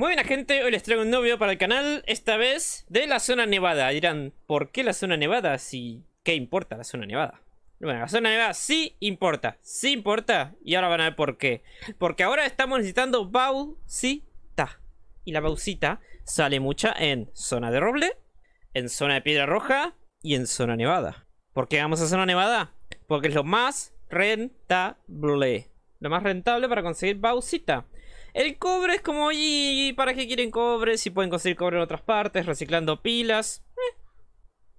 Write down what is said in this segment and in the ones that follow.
Muy bien gente, hoy les traigo un nuevo video para el canal, esta vez de la zona nevada. Dirán, ¿por qué la zona nevada? Si, ¿qué importa la zona nevada? Bueno, la zona nevada sí importa, sí importa, y ahora van a ver por qué. Porque ahora estamos necesitando baucita. Y la baucita sale mucha en zona de roble, en zona de piedra roja y en zona nevada. ¿Por qué vamos a zona nevada? Porque es lo más rentable. Lo más rentable para conseguir baucita. El cobre es como, ¿y ¿para qué quieren cobre? Si pueden conseguir cobre en otras partes, reciclando pilas. Eh,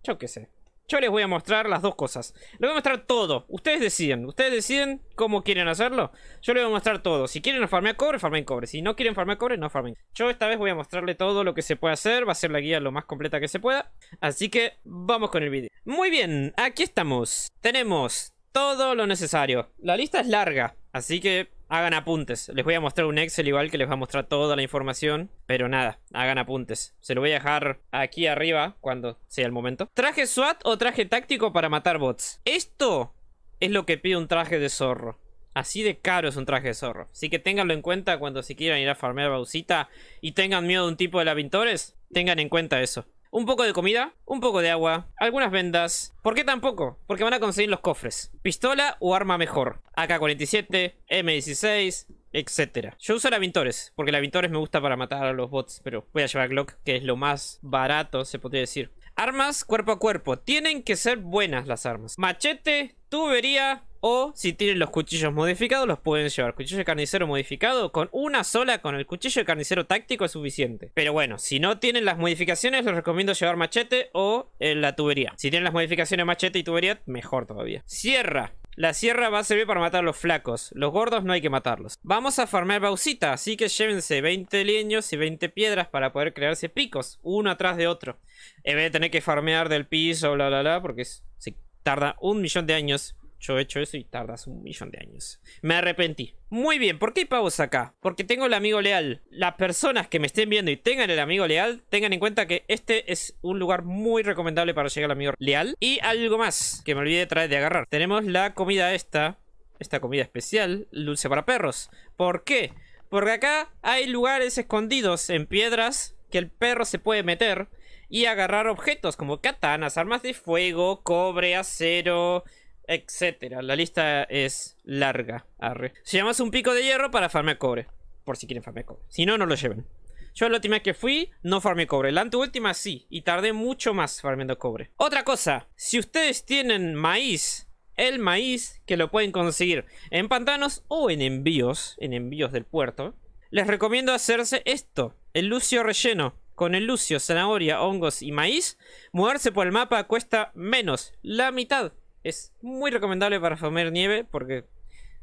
yo qué sé. Yo les voy a mostrar las dos cosas. Les voy a mostrar todo. Ustedes deciden. Ustedes deciden cómo quieren hacerlo. Yo les voy a mostrar todo. Si quieren farmear cobre, farmen cobre. Si no quieren farmear cobre, no farmen. Yo esta vez voy a mostrarle todo lo que se puede hacer. Va a ser la guía lo más completa que se pueda. Así que vamos con el vídeo. Muy bien, aquí estamos. Tenemos todo lo necesario. La lista es larga. Así que hagan apuntes. Les voy a mostrar un Excel igual que les va a mostrar toda la información. Pero nada, hagan apuntes. Se lo voy a dejar aquí arriba cuando sea el momento. ¿Traje SWAT o traje táctico para matar bots? Esto es lo que pide un traje de zorro. Así de caro es un traje de zorro. Así que ténganlo en cuenta cuando si quieran ir a farmear baucita y tengan miedo de un tipo de lavintores, tengan en cuenta eso un poco de comida, un poco de agua, algunas vendas. ¿Por qué tampoco? Porque van a conseguir los cofres. Pistola o arma mejor. AK-47, M16, etcétera. Yo uso la Vintores, porque la Vintores me gusta para matar a los bots, pero voy a llevar Glock, que es lo más barato, se podría decir. Armas cuerpo a cuerpo. Tienen que ser buenas las armas. Machete, tubería, o si tienen los cuchillos modificados, los pueden llevar. Cuchillo de carnicero modificado, con una sola, con el cuchillo de carnicero táctico es suficiente. Pero bueno, si no tienen las modificaciones, les recomiendo llevar machete o eh, la tubería. Si tienen las modificaciones machete y tubería, mejor todavía. Sierra. La sierra va a servir para matar a los flacos. Los gordos no hay que matarlos. Vamos a farmear bauxita, así que llévense 20 leños y 20 piedras para poder crearse picos, uno atrás de otro. En vez de tener que farmear del piso, bla, bla, bla, porque se tarda un millón de años yo he hecho eso y tardas un millón de años. Me arrepentí. Muy bien, ¿por qué hay pavos acá? Porque tengo el amigo leal. Las personas que me estén viendo y tengan el amigo leal, tengan en cuenta que este es un lugar muy recomendable para llegar al amigo leal. Y algo más que me olvidé de traer de agarrar. Tenemos la comida esta, esta comida especial, dulce para perros. ¿Por qué? Porque acá hay lugares escondidos en piedras que el perro se puede meter y agarrar objetos como katanas, armas de fuego, cobre, acero, etcétera. La lista es larga. Arre. Se un pico de hierro para farmear cobre. Por si quieren farmear cobre. Si no, no lo lleven. Yo la última que fui, no farmé cobre. La última sí. Y tardé mucho más farmeando cobre. Otra cosa. Si ustedes tienen maíz. El maíz que lo pueden conseguir en pantanos o en envíos. En envíos del puerto. Les recomiendo hacerse esto. El lucio relleno con el lucio, zanahoria, hongos y maíz, moverse por el mapa cuesta menos la mitad es muy recomendable para comer nieve porque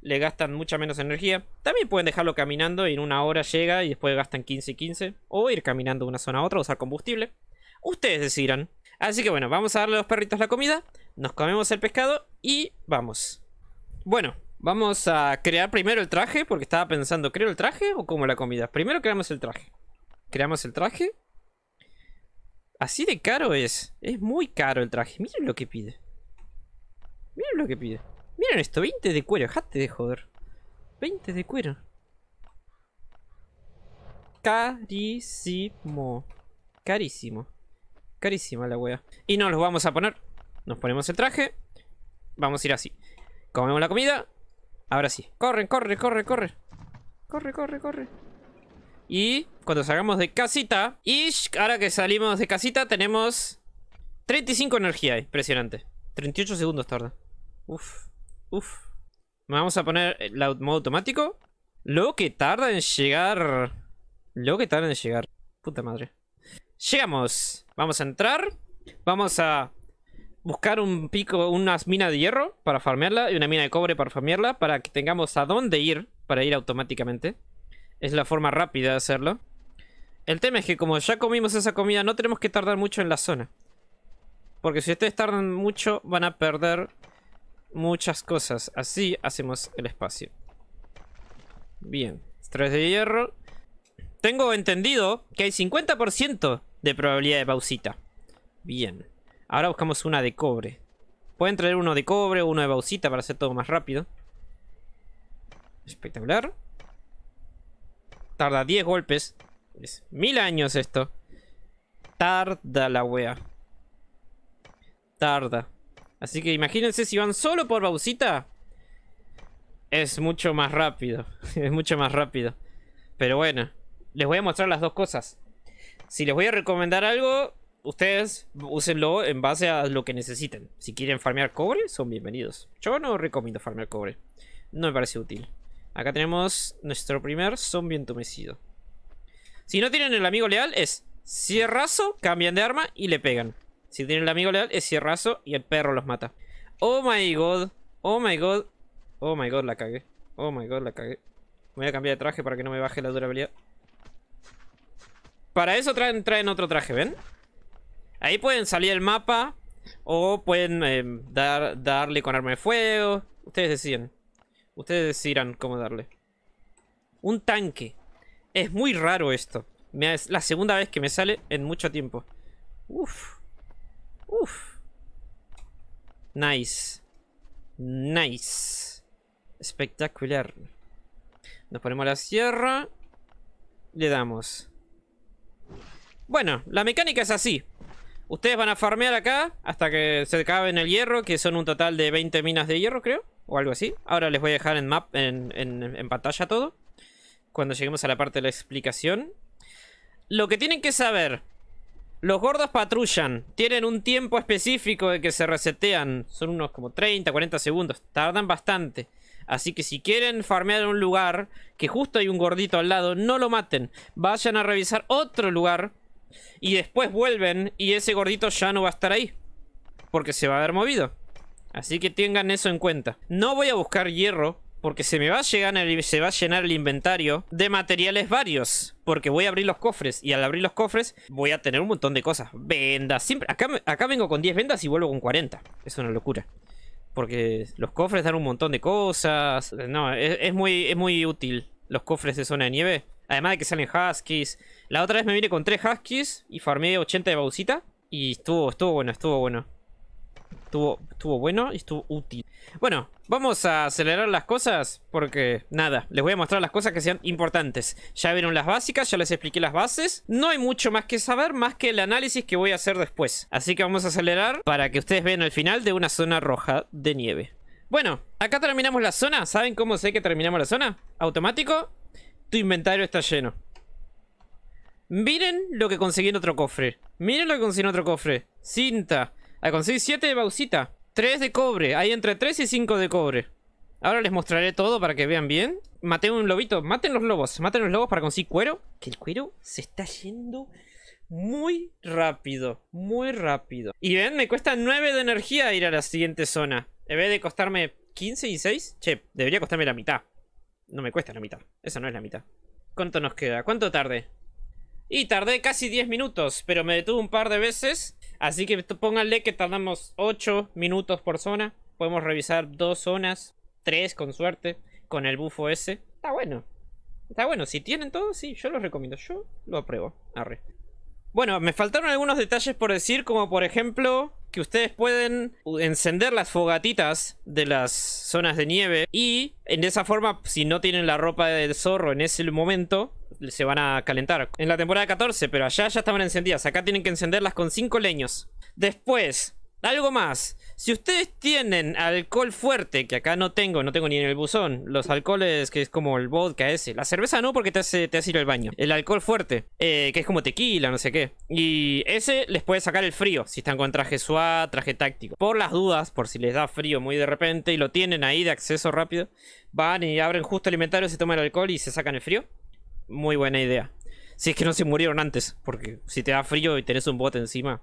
le gastan mucha menos energía. También pueden dejarlo caminando y en una hora llega y después gastan 15 y 15. O ir caminando de una zona a otra, usar combustible. Ustedes decidirán. Así que bueno, vamos a darle a los perritos la comida. Nos comemos el pescado y vamos. Bueno, vamos a crear primero el traje porque estaba pensando, ¿creo el traje o como la comida? Primero creamos el traje. Creamos el traje. Así de caro es. Es muy caro el traje. Miren lo que pide. Miren lo que pide. Miren esto, 20 de cuero, Dejate de joder. 20 de cuero. Carísimo. Carísimo. Carísima la wea. Y nos los vamos a poner. Nos ponemos el traje. Vamos a ir así. Comemos la comida. Ahora sí. Corren, corre, corre, corre. Corre, corre, corre. Y cuando salgamos de casita. Y ahora que salimos de casita tenemos 35 energía. Impresionante. 38 segundos tarda. Uf, uf. Vamos a poner el modo automático. Lo que tarda en llegar. Lo que tarda en llegar. Puta madre. Llegamos. Vamos a entrar. Vamos a buscar un pico, unas minas de hierro para farmearla y una mina de cobre para farmearla para que tengamos a dónde ir para ir automáticamente. Es la forma rápida de hacerlo. El tema es que como ya comimos esa comida no tenemos que tardar mucho en la zona. Porque si ustedes tardan mucho van a perder muchas cosas. Así hacemos el espacio. Bien, tres de hierro. Tengo entendido que hay 50% de probabilidad de pausita. Bien. Ahora buscamos una de cobre. Pueden traer uno de cobre o uno de bauxita para hacer todo más rápido. Espectacular. Tarda 10 golpes. Es mil años esto. Tarda la wea. Tarda. Así que imagínense si van solo por Bausita. Es mucho más rápido. es mucho más rápido. Pero bueno, les voy a mostrar las dos cosas. Si les voy a recomendar algo, ustedes úsenlo en base a lo que necesiten. Si quieren farmear cobre, son bienvenidos. Yo no recomiendo farmear cobre. No me parece útil. Acá tenemos nuestro primer zombie entumecido. Si no tienen el amigo leal, es cierrazo, cambian de arma y le pegan. Si tienen el amigo leal, es cierrazo y el perro los mata. Oh my god. Oh my god. Oh my god, la cagué. Oh my god, la cagué. voy a cambiar de traje para que no me baje la durabilidad. Para eso traen, otro traje, ¿ven? Ahí pueden salir el mapa. O pueden em, darle con arma de fuego. Ustedes deciden. Ustedes decidirán cómo darle. Un tanque. Es muy raro esto. Es la segunda vez que me sale en mucho tiempo. Uf. Uf. Nice. Nice. Espectacular. Nos ponemos la sierra. Le damos. Bueno, la mecánica es así. Ustedes van a farmear acá hasta que se en el hierro, que son un total de 20 minas de hierro, creo. O algo así. Ahora les voy a dejar en, map, en, en pantalla todo. Cuando lleguemos a la parte de la explicación. Lo que tienen que saber los gordos patrullan. Tienen un tiempo específico de que se resetean. Son unos como 30, 40 segundos. Tardan bastante. Así que si quieren farmear un lugar que justo hay un gordito al lado, no lo maten. Vayan a revisar otro lugar y después vuelven y ese gordito ya no va a estar ahí. Porque se va a haber movido. Así que tengan eso en cuenta. No voy a buscar hierro porque se me va a, llegar se va a llenar el inventario de materiales varios. Porque voy a abrir los cofres. Y al abrir los cofres voy a tener un montón de cosas. Vendas. Siempre, acá, vengo con 10 vendas y vuelvo con 40. Es una locura. Porque los cofres dan un montón de cosas. No, es, muy, muy útil los cofres de zona de nieve. Además de que salen huskies. La otra vez me vine con 3 huskies y farmé 80 de baucita. Y estuvo, estuvo bueno, estuvo bueno. Estuvo, bueno y estuvo útil. Bueno, vamos a acelerar las cosas porque, nada, les voy a mostrar las cosas que sean importantes. Ya vieron las básicas, ya les expliqué las bases. No hay mucho más que saber, más que el análisis que voy a hacer después. Así que vamos a acelerar para que ustedes vean el final de una zona roja de nieve. Bueno, acá terminamos la zona. ¿Saben cómo sé que terminamos la zona? Automático, tu inventario está lleno. Miren lo que conseguí en otro cofre. Miren lo que conseguí en otro cofre. Cinta, a conseguí 7 de bauxita. 3 de cobre. Hay entre 3 y 5 de cobre. Ahora les mostraré todo para que vean bien. Maté un lobito. Maten los lobos. Maten los lobos para conseguir cuero. Que el cuero se está yendo muy rápido. Muy rápido. Y ven, me cuesta 9 de energía ir a la siguiente zona. En vez de costarme 15 y 6. Che, debería costarme la mitad. No me cuesta la mitad. Esa no es la mitad. ¿Cuánto nos queda? ¿Cuánto tarde? Y tardé casi 10 minutos, pero me detuve un par de veces Así que pónganle que tardamos 8 minutos por zona. Podemos revisar dos zonas, tres con suerte, con el bufo ese. Está bueno. Está bueno. Si tienen todo, sí, yo lo recomiendo. Yo lo apruebo. Arre. Bueno, me faltaron algunos detalles por decir, como por ejemplo que ustedes pueden encender las fogatitas de las zonas de nieve y en esa forma, si no tienen la ropa del zorro en ese momento, se van a calentar en la temporada 14, pero allá ya estaban encendidas. Acá tienen que encenderlas con 5 leños. Después, algo más. Si ustedes tienen alcohol fuerte, que acá no tengo, no tengo ni en el buzón, los alcoholes que es como el vodka ese, la cerveza no porque te hace, te ir al baño, el alcohol fuerte, eh, que es como tequila, no sé qué, y ese les puede sacar el frío, si están con traje suave, traje táctico. Por las dudas, por si les da frío muy de repente y lo tienen ahí de acceso rápido, van y abren justo el inventario, se toman el alcohol y se sacan el frío. Muy buena idea. Si es que no se murieron antes, porque si te da frío y tenés un bot encima,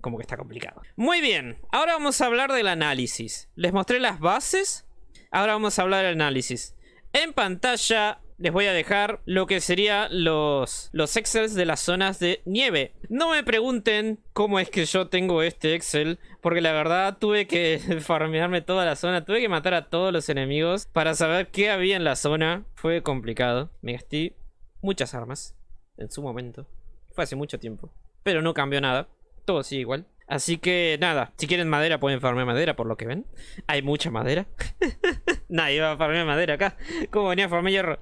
como que está complicado. Muy bien, ahora vamos a hablar del análisis. Les mostré las bases, ahora vamos a hablar del análisis. En pantalla les voy a dejar lo que serían los, los excels de las zonas de nieve. No me pregunten cómo es que yo tengo este excel, porque la verdad tuve que farmearme toda la zona, tuve que matar a todos los enemigos para saber qué había en la zona. Fue complicado, me gasté muchas armas en su momento. Fue hace mucho tiempo. Pero no cambió nada. Todo sigue igual. Así que nada, si quieren madera pueden farmear madera por lo que ven. Hay mucha madera. Nadie va a farmear madera acá. Como venía a farmear hierro.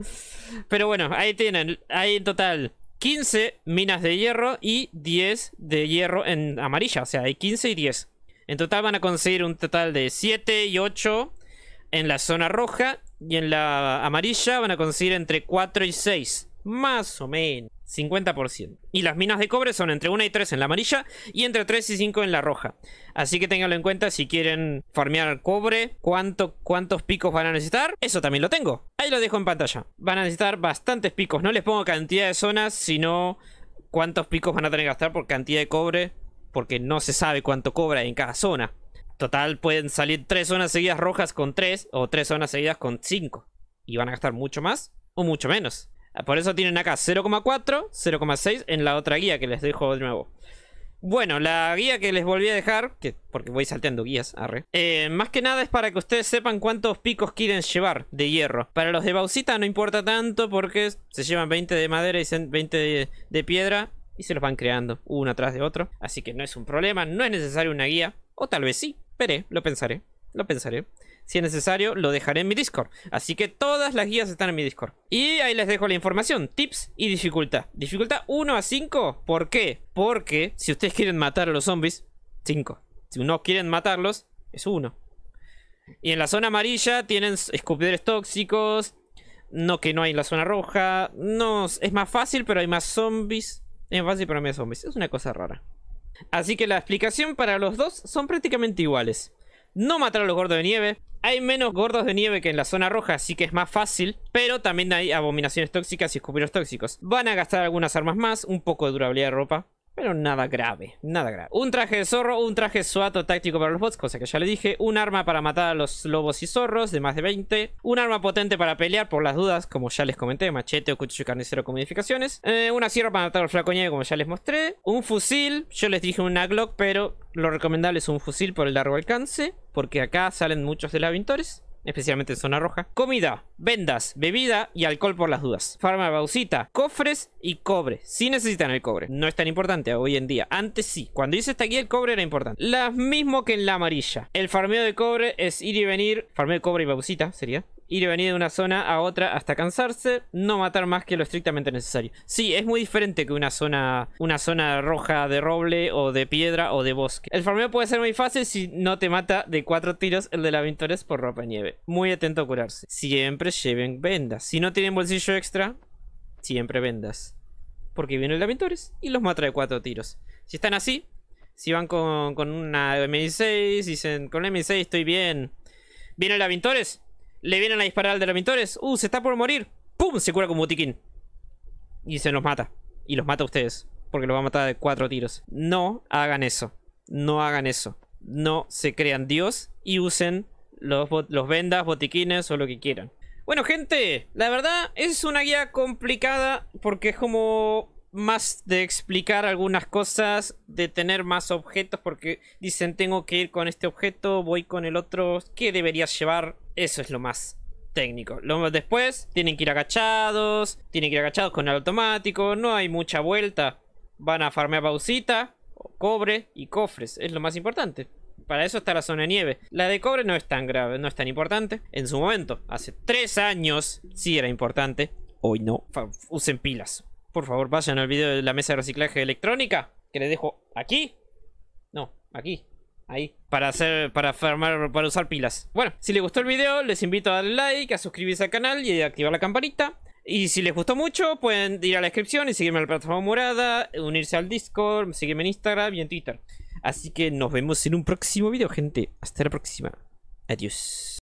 Pero bueno, ahí tienen. Hay en total 15 minas de hierro y 10 de hierro en amarilla. O sea, hay 15 y 10. En total van a conseguir un total de 7 y 8 en la zona roja. Y en la amarilla van a conseguir entre 4 y 6. Más o menos. 50%. Y las minas de cobre son entre 1 y 3 en la amarilla y entre 3 y 5 en la roja. Así que ténganlo en cuenta si quieren farmear cobre, cuánto, cuántos picos van a necesitar. Eso también lo tengo. Ahí lo dejo en pantalla. Van a necesitar bastantes picos. No les pongo cantidad de zonas, sino cuántos picos van a tener que gastar por cantidad de cobre. Porque no se sabe cuánto cobra en cada zona. Total, pueden salir 3 zonas seguidas rojas con 3 o 3 zonas seguidas con 5. Y van a gastar mucho más o mucho menos. Por eso tienen acá 0,4, 0,6 en la otra guía que les dejo de nuevo. Bueno, la guía que les volví a dejar, que, porque voy salteando guías, arre, eh, más que nada es para que ustedes sepan cuántos picos quieren llevar de hierro. Para los de bausita no importa tanto porque se llevan 20 de madera y 20 de, piedra y se los van creando uno atrás de otro. Así que no es un problema, no es necesario una guía, o tal vez sí, veré, lo pensaré, lo pensaré. Si es necesario, lo dejaré en mi Discord. Así que todas las guías están en mi Discord. Y ahí les dejo la información, tips y dificultad. Dificultad 1 a 5. ¿Por qué? Porque si ustedes quieren matar a los zombies, 5. Si no quieren matarlos, es 1. Y en la zona amarilla tienen escupidores tóxicos. No que no hay en la zona roja. No, es más fácil, pero hay más zombies. Es más fácil, pero hay más zombies. Es una cosa rara. Así que la explicación para los dos son prácticamente iguales no matar a los gordos de nieve. Hay menos gordos de nieve que en la zona roja, así que es más fácil. Pero también hay abominaciones tóxicas y escupiros tóxicos. Van a gastar algunas armas más, un poco de durabilidad de ropa. Pero nada grave, nada grave. Un traje de zorro, un traje suato táctico para los bots, cosa que ya le dije. Un arma para matar a los lobos y zorros de más de 20. Un arma potente para pelear por las dudas, como ya les comenté. Machete o cuchillo carnicero con modificaciones. Eh, una sierra para matar al flaco como ya les mostré. Un fusil, yo les dije un Glock, pero lo recomendable es un fusil por el largo alcance. Porque acá salen muchos de los aventores especialmente en zona roja. Comida, vendas, bebida y alcohol por las dudas. bauxita, cofres y cobre. Sí necesitan el cobre. No es tan importante hoy en día. Antes sí. Cuando hice hasta aquí el cobre era importante. Las mismo que en la amarilla. El farmeo de cobre es ir y venir. Farmeo de cobre y baucita sería ir y venir de una zona a otra hasta cansarse, no matar más que lo estrictamente necesario. Sí, es muy diferente que una zona, una zona roja de roble o de piedra o de bosque. El farmeo puede ser muy fácil si no te mata de cuatro tiros el de la Vintores por ropa de nieve. Muy atento a curarse. Siempre lleven vendas. Si no tienen bolsillo extra, siempre vendas. Porque viene el vintores y los mata de cuatro tiros. Si están así, si van con, una M16, dicen con la M16 estoy bien. Viene el vintores le vienen a disparar al de los mintores. Uh, se está por morir. ¡Pum! Se cura con botiquín. Y se los mata. Y los mata a ustedes. Porque los va a matar de cuatro tiros. No hagan eso. No hagan eso. No se crean Dios y usen los, los vendas, botiquines o lo que quieran. Bueno, gente, la verdad es una guía complicada porque es como más de explicar algunas cosas, de tener más objetos, porque dicen tengo que ir con este objeto, voy con el otro, ¿qué deberías llevar? Eso es lo más técnico. Luego después tienen que ir agachados, tienen que ir agachados con el automático, no hay mucha vuelta. Van a farmear pausita, cobre y cofres, es lo más importante. Para eso está la zona de nieve. La de cobre no es tan grave, no es tan importante. En su momento, hace tres años, sí era importante. Hoy no. Usen pilas. Por favor, vayan al video de la mesa de reciclaje electrónica. Que les dejo aquí. No, aquí. Ahí. Para hacer, para para usar pilas. Bueno, si les gustó el video, les invito a darle like, a suscribirse al canal y a activar la campanita. Y si les gustó mucho, pueden ir a la descripción y seguirme en la plataforma morada, unirse al Discord, seguirme en Instagram y en Twitter. Así que nos vemos en un próximo video, gente. Hasta la próxima. Adiós.